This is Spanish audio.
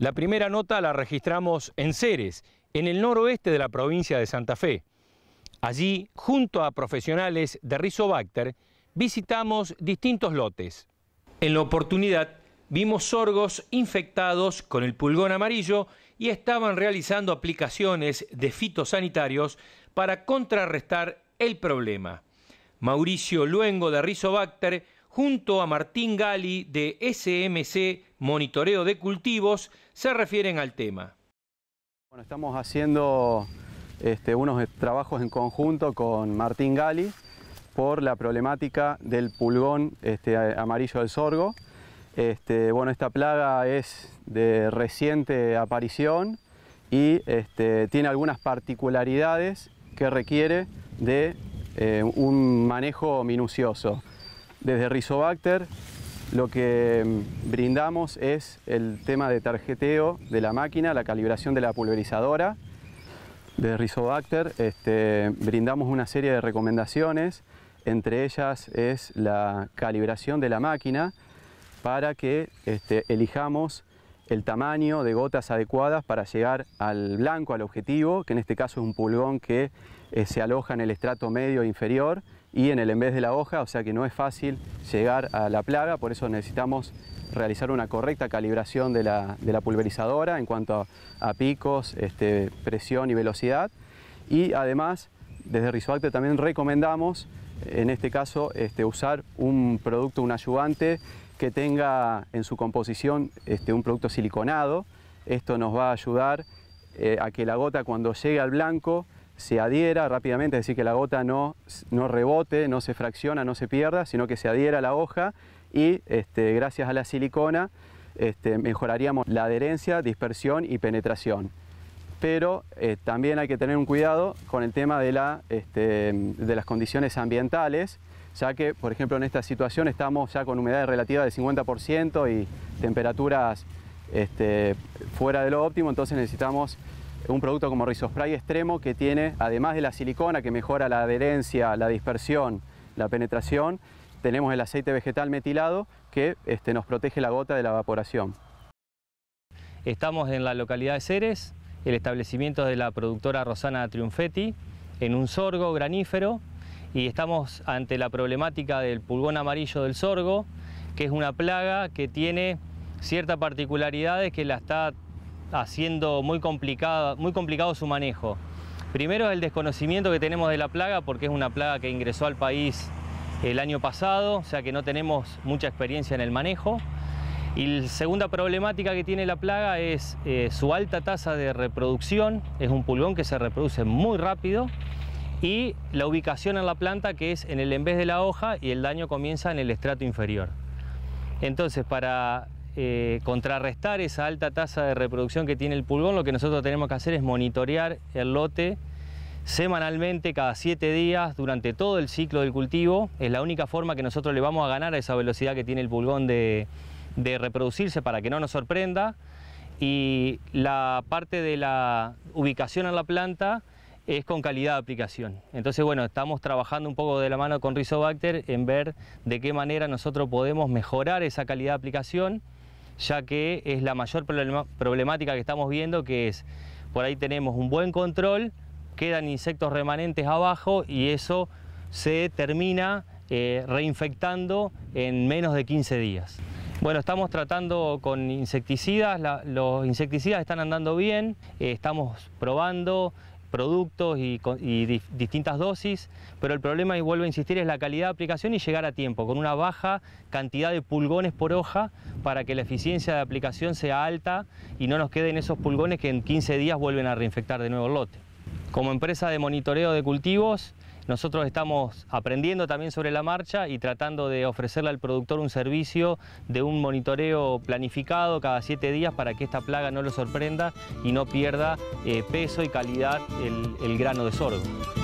La primera nota la registramos en Ceres, en el noroeste de la provincia de Santa Fe. Allí, junto a profesionales de Rizobacter, visitamos distintos lotes. En la oportunidad vimos sorgos infectados con el pulgón amarillo y estaban realizando aplicaciones de fitosanitarios para contrarrestar el problema. Mauricio Luengo de Rizobacter junto a Martín Gali de SMC Monitoreo de Cultivos, se refieren al tema. Bueno, estamos haciendo este, unos trabajos en conjunto con Martín Gali por la problemática del pulgón este, amarillo del sorgo. Este, bueno, esta plaga es de reciente aparición y tiene algunas particularidades que requiere de eh, un manejo minucioso. Desde Rizobacter lo que mm, brindamos es el tema de tarjeteo de la máquina, la calibración de la pulverizadora. Desde Rizobacter este, brindamos una serie de recomendaciones, entre ellas es la calibración de la máquina para que este, elijamos el tamaño de gotas adecuadas para llegar al blanco, al objetivo, que en este caso es un pulgón que eh, se aloja en el estrato medio inferior y en el en vez de la hoja, o sea que no es fácil llegar a la plaga, por eso necesitamos realizar una correcta calibración de la, pulverizadora en cuanto a, picos, este, presión y velocidad. Y además, desde Rizoacte también recomendamos, en este caso, este, usar un producto, un ayudante que tenga en su composición este, un producto siliconado. Esto nos va a ayudar eh, a que la gota cuando llegue al blanco se adhiera rápidamente, es decir, que la gota no, rebote, no se fracciona, no se pierda, sino que se adhiera a la hoja y este, gracias a la silicona este, mejoraríamos la adherencia, dispersión y penetración. Pero eh, también hay que tener un cuidado con el tema de, la, este, de las condiciones ambientales, ya que, por ejemplo, en esta situación estamos ya con humedad relativa del 50% y temperaturas fuera de lo óptimo, entonces necesitamos un producto como Rizospray Extremo que tiene, además de la silicona que mejora la adherencia, la dispersión, la penetración, tenemos el aceite vegetal metilado que este, nos protege la gota de la evaporación. Estamos en la localidad de Ceres, el establecimiento de la productora Rosana Triunfetti, en un sorgo granífero, y estamos ante la problemática del pulgón amarillo del sorgo, que es una plaga que tiene ciertas particularidades que la está haciendo muy complicado, muy complicado su manejo. Primero el desconocimiento que tenemos de la plaga, porque es una plaga que ingresó al país el año pasado, o sea que no tenemos mucha experiencia en el manejo. Y la segunda problemática que tiene la plaga es eh, su alta tasa de reproducción, es un pulgón que se reproduce muy rápido, y la ubicación en la planta que es en el vez de la hoja y el daño comienza en el estrato inferior. Entonces, para eh, contrarrestar esa alta tasa de reproducción que tiene el pulgón, lo que nosotros tenemos que hacer es monitorear el lote semanalmente, cada siete días, durante todo el ciclo del cultivo. Es la única forma que nosotros le vamos a ganar a esa velocidad que tiene el pulgón de, de reproducirse para que no nos sorprenda. Y la parte de la ubicación en la planta es con calidad de aplicación. Entonces, bueno, estamos trabajando un poco de la mano con Rizobacter en ver de qué manera nosotros podemos mejorar esa calidad de aplicación ya que es la mayor problemática que estamos viendo, que es, por ahí tenemos un buen control, quedan insectos remanentes abajo y eso se termina eh, reinfectando en menos de 15 días. Bueno, estamos tratando con insecticidas, los insecticidas están andando bien, eh, estamos probando, productos y, distintas dosis, pero el problema, y vuelvo a insistir, es la calidad de aplicación y llegar a tiempo, con una baja cantidad de pulgones por hoja para que la eficiencia de aplicación sea alta y no nos queden esos pulgones que en 15 días vuelven a reinfectar de nuevo el lote. Como empresa de monitoreo de cultivos, nosotros estamos aprendiendo también sobre la marcha y tratando de ofrecerle al productor un servicio de un monitoreo planificado cada siete días para que esta plaga no lo sorprenda y no pierda eh, peso y calidad el, el grano de sorgo.